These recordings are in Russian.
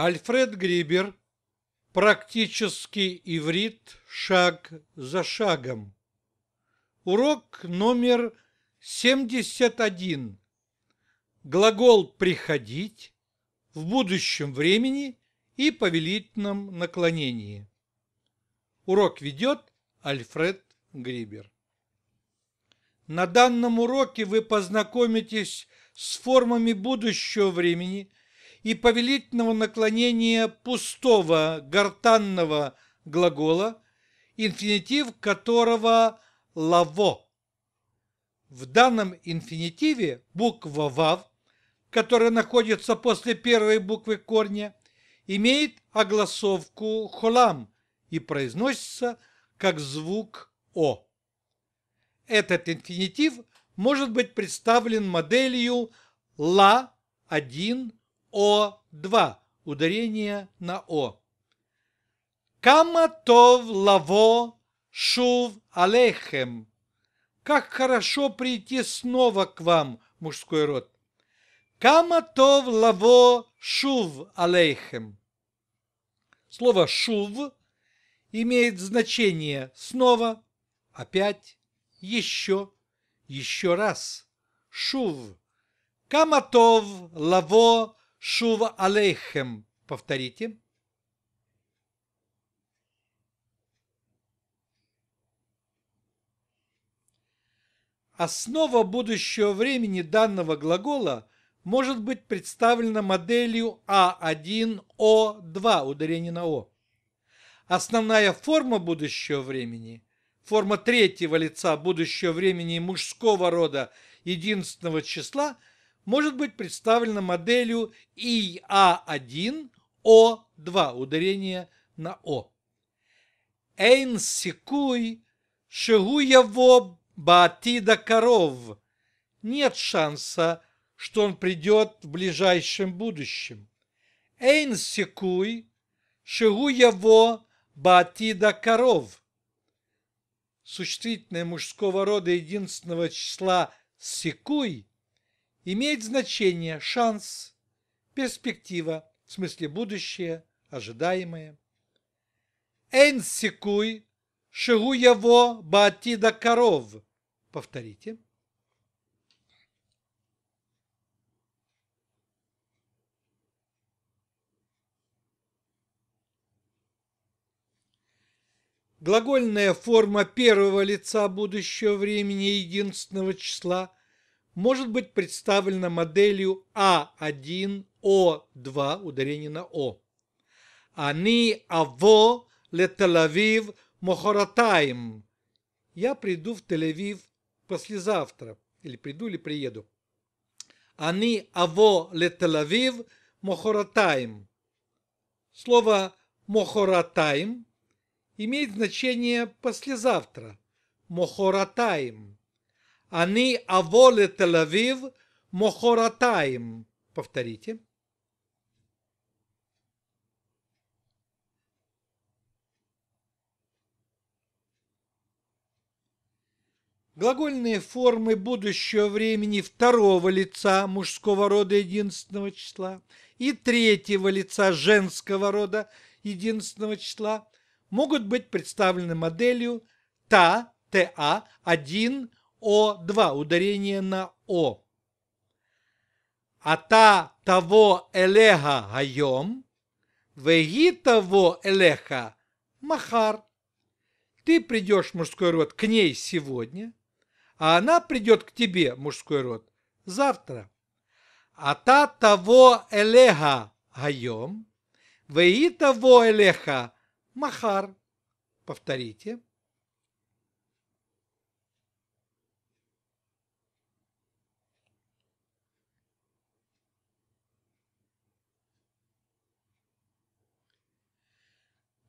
Альфред Грибер. Практический иврит шаг за шагом. Урок номер 71. Глагол «приходить» в будущем времени и повелительном наклонении. Урок ведет Альфред Грибер. На данном уроке вы познакомитесь с формами будущего времени – и повелительного наклонения пустого гортанного глагола, инфинитив которого «лаво». В данном инфинитиве буква «вав», которая находится после первой буквы корня, имеет огласовку «холам» и произносится как звук «о». Этот инфинитив может быть представлен моделью «ла» 1 о2. Ударение на О. Каматов лаво шув алехем. Как хорошо прийти снова к вам, мужской род. Каматов лаво шув алейхем. Слово «шув» имеет значение «снова», «опять», «еще», «еще раз». «Шув». Каматов лаво Шува алейхем. Повторите. Основа будущего времени данного глагола может быть представлена моделью А1О2, ударение на О. Основная форма будущего времени, форма третьего лица будущего времени мужского рода единственного числа – может быть представлена моделью ИА1О2, ударение на О. Эйн секуй шегуяво батида коров. Нет шанса, что он придет в ближайшем будущем. Эйн секуй шегуяво батида коров. Существительное мужского рода единственного числа сикуй имеет значение шанс, перспектива, в смысле будущее, ожидаемое. Эйн сикуй, шигу его батида коров. Повторите. Глагольная форма первого лица будущего времени единственного числа может быть представлена моделью А1, О2, ударение на О. Они аво ле Тель-Авив мохоратаем. Я приду в Тель-Авив послезавтра. Или приду, или приеду. Они аво ле Тель-Авив мохоратаем. Слово мохоратаем имеет значение послезавтра. Мохоратаем. Они аволе Тель-Авив мохоратаем. Повторите. Глагольные формы будущего времени второго лица мужского рода единственного числа и третьего лица женского рода единственного числа могут быть представлены моделью ТА, ТА, 1, о2, ударение на О. Ата того Элега гайом, веги того элеха махар. Ты придешь, мужской род, к ней сегодня, а она придет к тебе, мужской род, завтра. Ата того Элега гайом, веги того элеха махар. Повторите.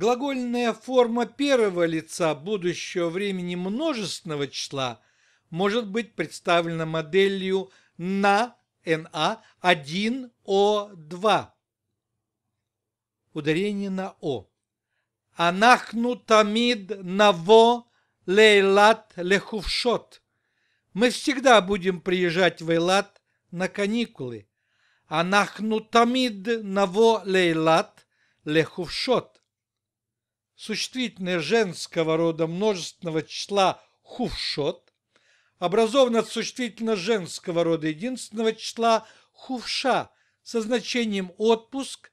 Глагольная форма первого лица будущего времени множественного числа может быть представлена моделью на на 1 о 2 Ударение на о. Анахну тамид наво лейлат лехувшот. Мы всегда будем приезжать в Эйлат на каникулы. Анахну тамид наво лейлат лехувшот существительное женского рода множественного числа «хувшот», образовано от существительного женского рода единственного числа «хувша» со значением «отпуск»,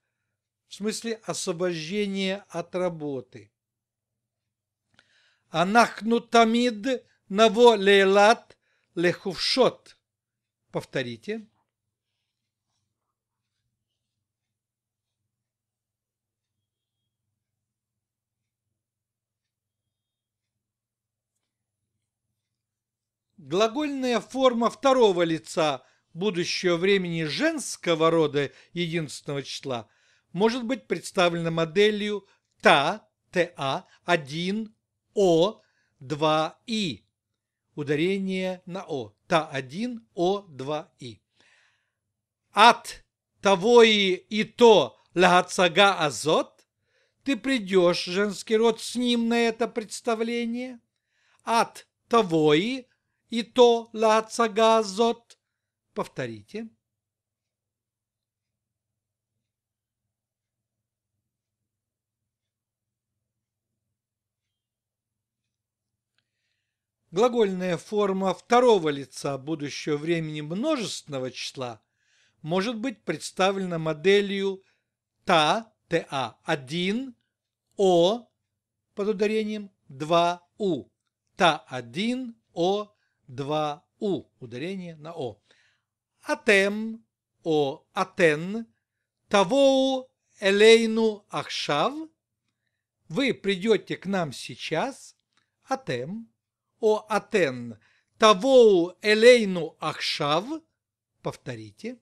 в смысле освобождение от работы. Анахнутамид наво лейлат лехувшот. Повторите. глагольная форма второго лица будущего времени женского рода единственного числа может быть представлена моделью «та», «та», «один», «о», «два», «и». Ударение на «о». один «о», два «и». От того и и то лагацага азот ты придешь, женский род, с ним на это представление. От того и и то лацагазот. Повторите. Глагольная форма второго лица будущего времени множественного числа может быть представлена моделью та, та, один о, под ударением два у, та, один о, два у, ударение на о. Атем, о, атен, тавоу элейну ахшав, вы придете к нам сейчас, атем, о, атен, тавоу элейну ахшав, повторите,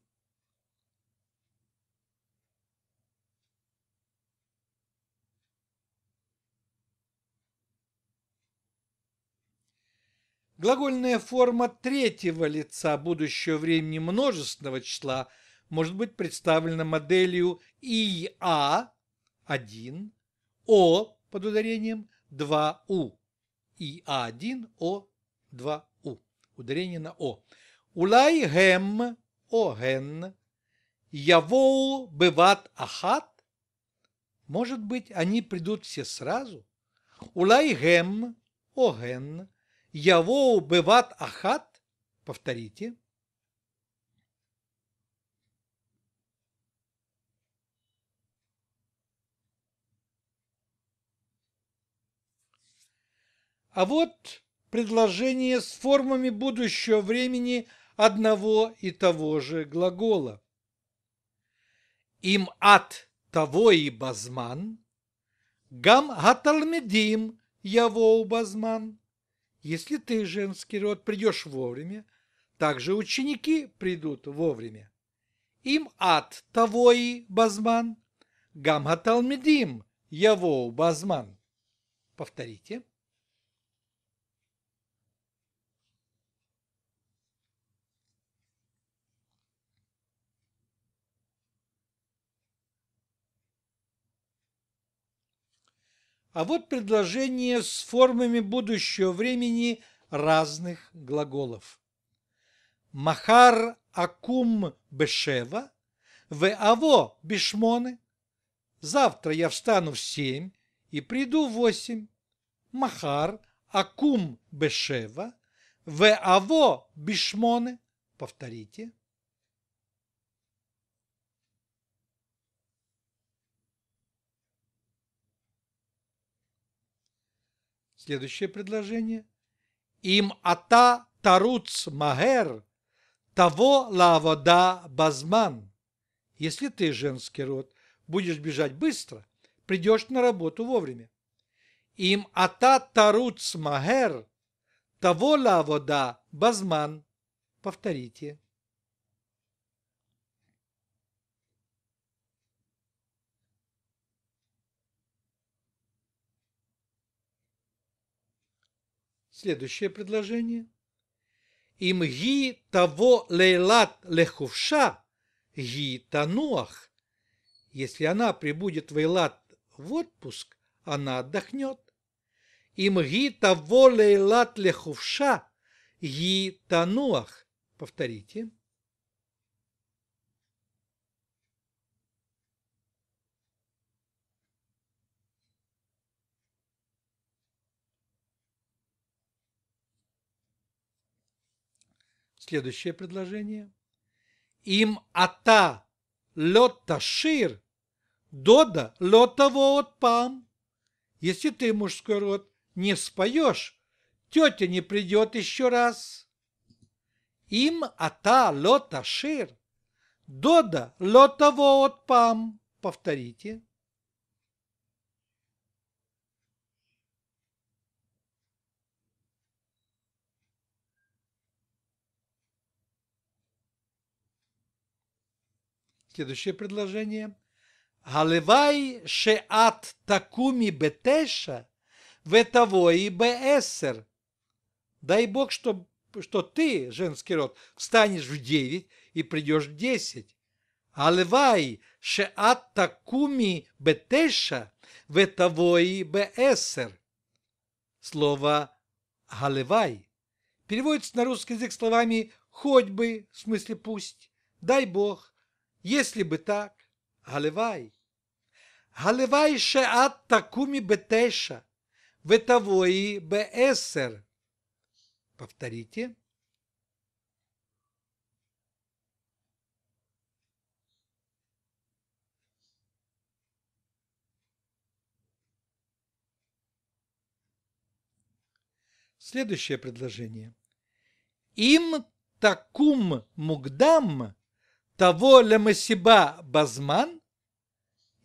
Глагольная форма третьего лица будущего времени множественного числа может быть представлена моделью ИА 1, О под ударением 2У. ИА1, О 2У. Ударение на О. Улай гем о оген явоу быват ахат. Может быть, они придут все сразу? Улай гем о ген Явоу Быват Ахат, повторите. А вот предложение с формами будущего времени одного и того же глагола. Им от того и базман, гам гаталмедим явоу базман. Если ты, женский род, придешь вовремя, также ученики придут вовремя. Им ад того базман, гамгаталмедим яво базман. Повторите. А вот предложение с формами будущего времени разных глаголов. Махар акум бешева, в аво бешмоны. Завтра я встану в семь и приду в восемь. Махар акум бешева, в аво бешмоны. Повторите. Следующее предложение. Им ата таруц магер, того лавода базман. Если ты, женский род, будешь бежать быстро, придешь на работу вовремя. Им ата таруц магер, того лавода базман. Повторите. следующее предложение. Имги того лейлат лехувша ги тануах. Если она прибудет в Эйлат в отпуск, она отдохнет. Имги того лейлат лехувша ги тануах. Повторите. Следующее предложение. Им ата лота шир, дода лота воот пам. Если ты, мужской род, не споешь, тетя не придет еще раз. Им ата лота шир, дода лота воот пам. Повторите. Следующее предложение. Галевай шеат такуми бетеша ветовой беэссер. Дай Бог, что, что ты, женский род, встанешь в девять и придешь в десять. Алвай шеат такуми бетеша ветовой беэссер. Слово «галевай» переводится на русский язык словами «хоть бы», в смысле «пусть», «дай Бог», если бы так, Галевай. Галевай шеат такуми бетеша, ветовои беэсер. Повторите. Следующее предложение. Им такум мугдам того Лемасиба Базман?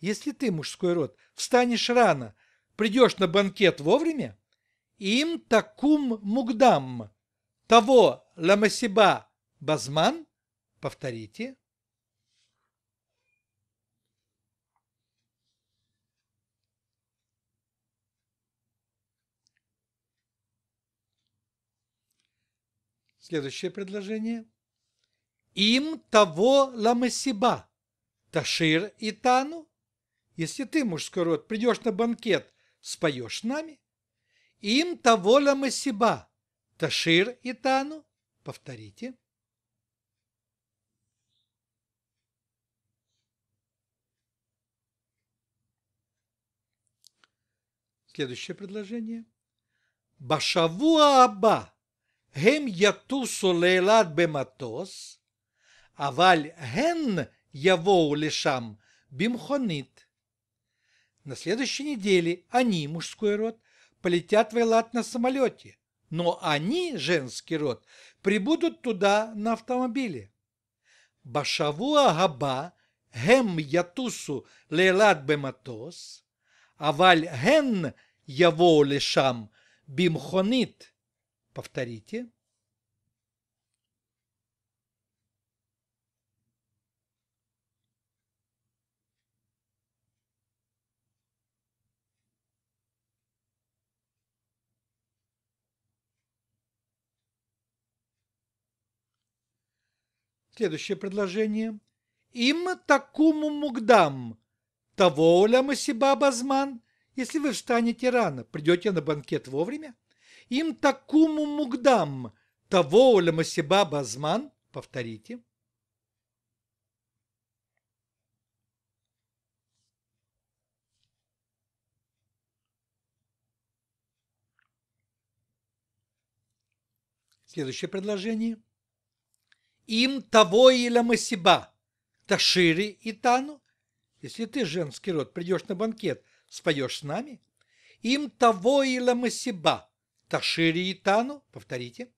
Если ты, мужской род, встанешь рано, придешь на банкет вовремя, им такум мугдам, того Ламасиба Базман, повторите. Следующее предложение им того ламасиба, Ташир и Тану. Если ты, мужской род, придешь на банкет, споешь с нами. Им того ламасиба, Ташир и Тану. Повторите. Следующее предложение. Башавуа Аба. Гем ятусу лейлат бематос аваль ген явоу лишам бимхонит. На следующей неделе они, мужской род, полетят в Элат на самолете, но они, женский род, прибудут туда на автомобиле. Башавуа габа гем ятусу лейлат бематос, аваль ген явоу лишам бимхонит. Повторите. Следующее предложение. Им такому мугдам. Того ля масиба базман, если вы встанете рано, придете на банкет вовремя. Им такому мугдам. Того ля масиба базман. Повторите. Следующее предложение – им того или масиба, ташири и тану, если ты, женский род, придешь на банкет, споешь с нами, им того или масиба, ташири и тану, повторите.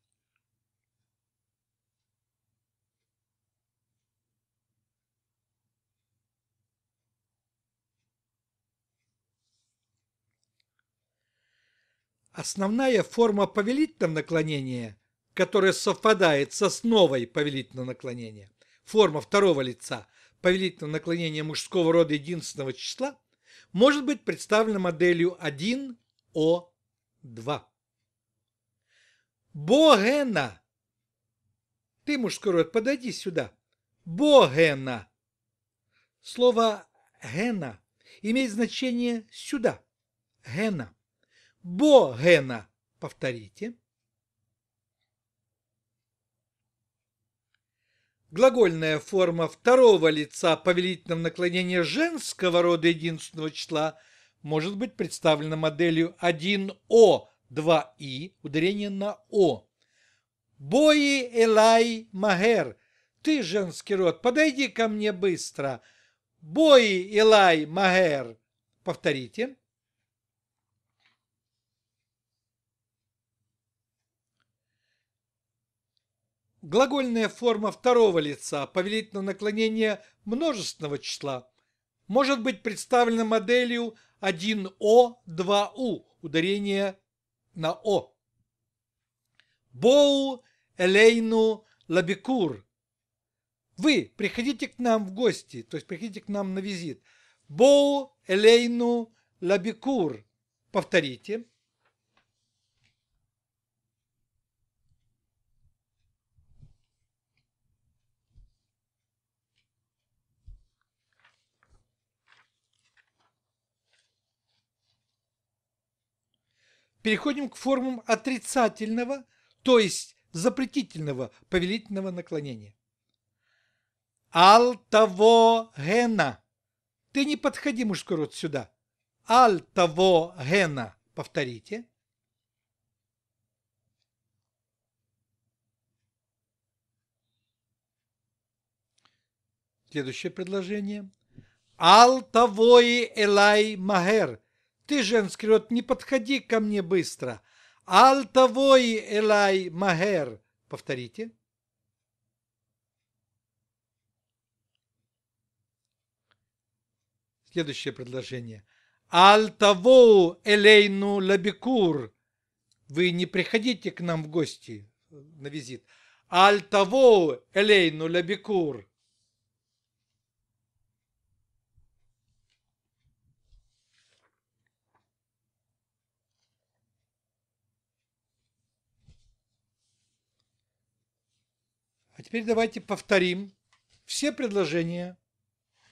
Основная форма повелительного наклонения которое совпадает с основой повелительного наклонения, форма второго лица повелительного наклонения мужского рода единственного числа, может быть представлена моделью 1О2. Богена. Ты, мужской род, подойди сюда. Богена. Слово «гена» имеет значение «сюда». Гена. Богена. Повторите. глагольная форма второго лица повелительного наклонения женского рода единственного числа может быть представлена моделью 1О, 2И, ударение на О. Бои Элай Магер, ты, женский род, подойди ко мне быстро. Бои Элай Магер. Повторите. Глагольная форма второго лица, повелительного наклонения множественного числа, может быть представлена моделью 1О, 2У, ударение на О. Боу, Элейну, Лабикур. Вы приходите к нам в гости, то есть приходите к нам на визит. Боу, Элейну, Лабикур. Повторите. переходим к формам отрицательного, то есть запретительного повелительного наклонения. гена, Ты не подходи, мужской род, сюда. гена, Повторите. Следующее предложение. Алтавои элай магер. Ты, женский род, не подходи ко мне быстро. Алтовой элай магер. Повторите. Следующее предложение. Алтавоу элейну лабикур. Вы не приходите к нам в гости на визит. Альтавоу элейну лабикур. А теперь давайте повторим все предложения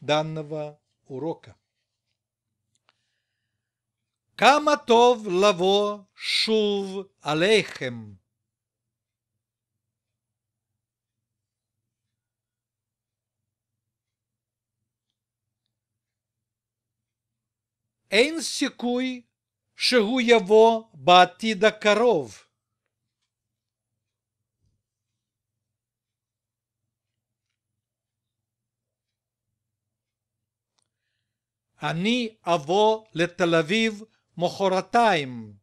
данного урока. Каматов лаво шув алейхем. Эйн сикуй шегу яво баатида коров. אני אבוא לתל אביב מחרתיים.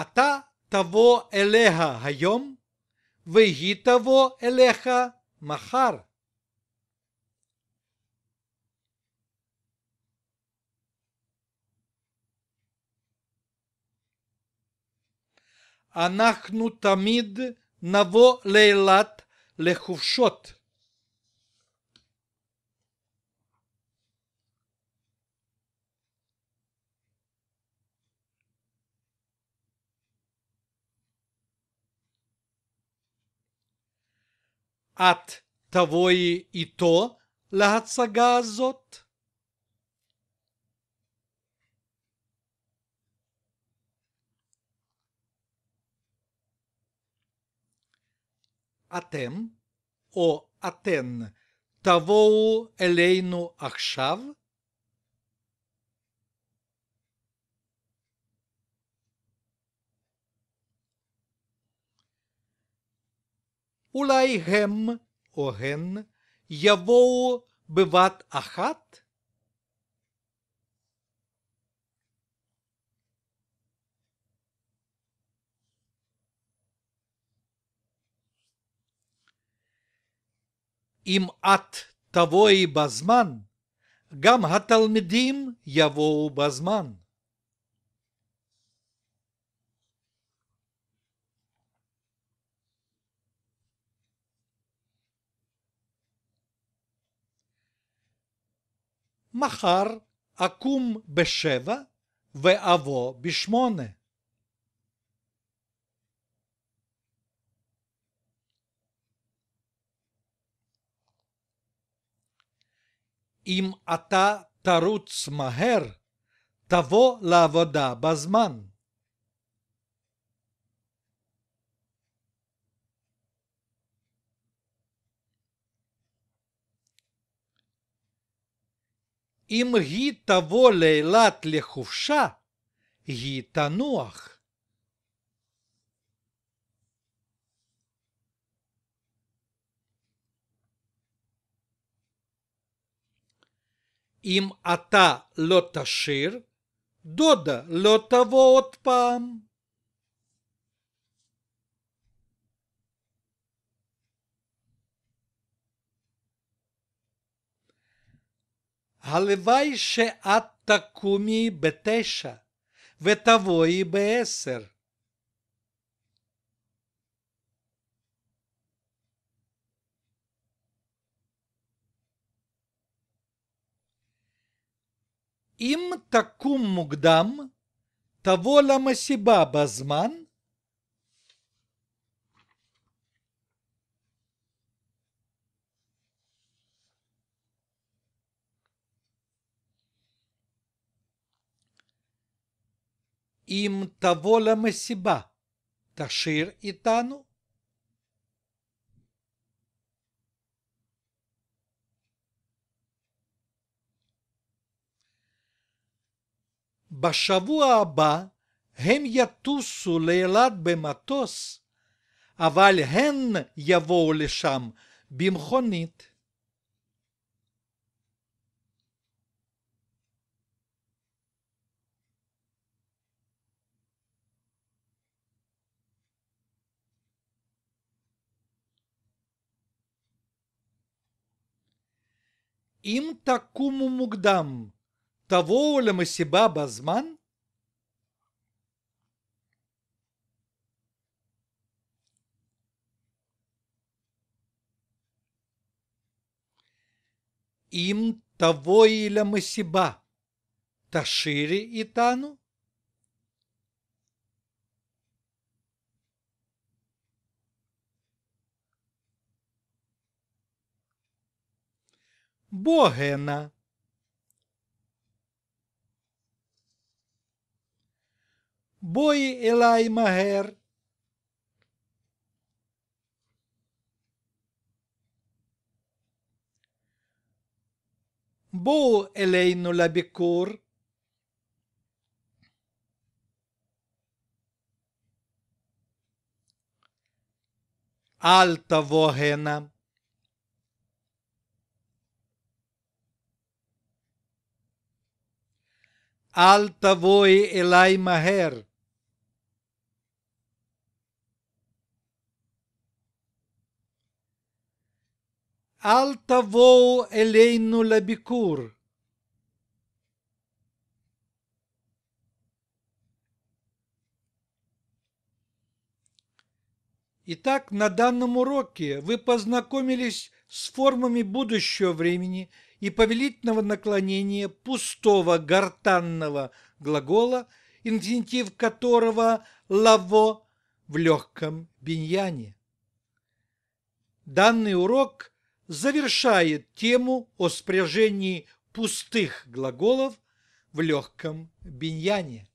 אתה תבוא אליה היום, והיא תבוא אליך מחר. אנחנו תמיד נבוא לאילת לחופשות. את תבואי איתו להצגה הזאת? אתם או אתן תבואו אלינו עכשיו? אולי הם או הן יבואו בבת אחת? אם את תבואי בזמן, גם התלמידים יבואו בזמן. מחר אקום בשבע ואבוא בשמונה. אם אתה תרוץ מהר, תבוא לעבודה בזמן. אם היא תבוא לאילת לחופשה, היא תנוח. אם אתה לא תשיר, דודה לא תבוא עוד פעם. הלוואי שאת תקומי בתשע ותבואי בעשר. Им такум мугдам, того ламасиба базман, им того ламасиба, ташир итану, בשבוע הבא הם יטוסו לאילת במטוס, אבל הן יבואו לשם במכונית. אם תקומו מוקדם того Ламасиба Базман? Им того и Ламасиба, Ташири и Тану? Богена. Boi Elai Maher. بو إلينا لبكور Alta Vorrena Alta Voi Elai Maher «Al tavou eleinu labikuр». Итак, на данном уроке вы познакомились с формами будущего времени и повелительного наклонения пустого гортанного глагола, инфинитив которого «лаво» в легком биньяне. Данный урок завершает тему о спряжении пустых глаголов в легком биньяне.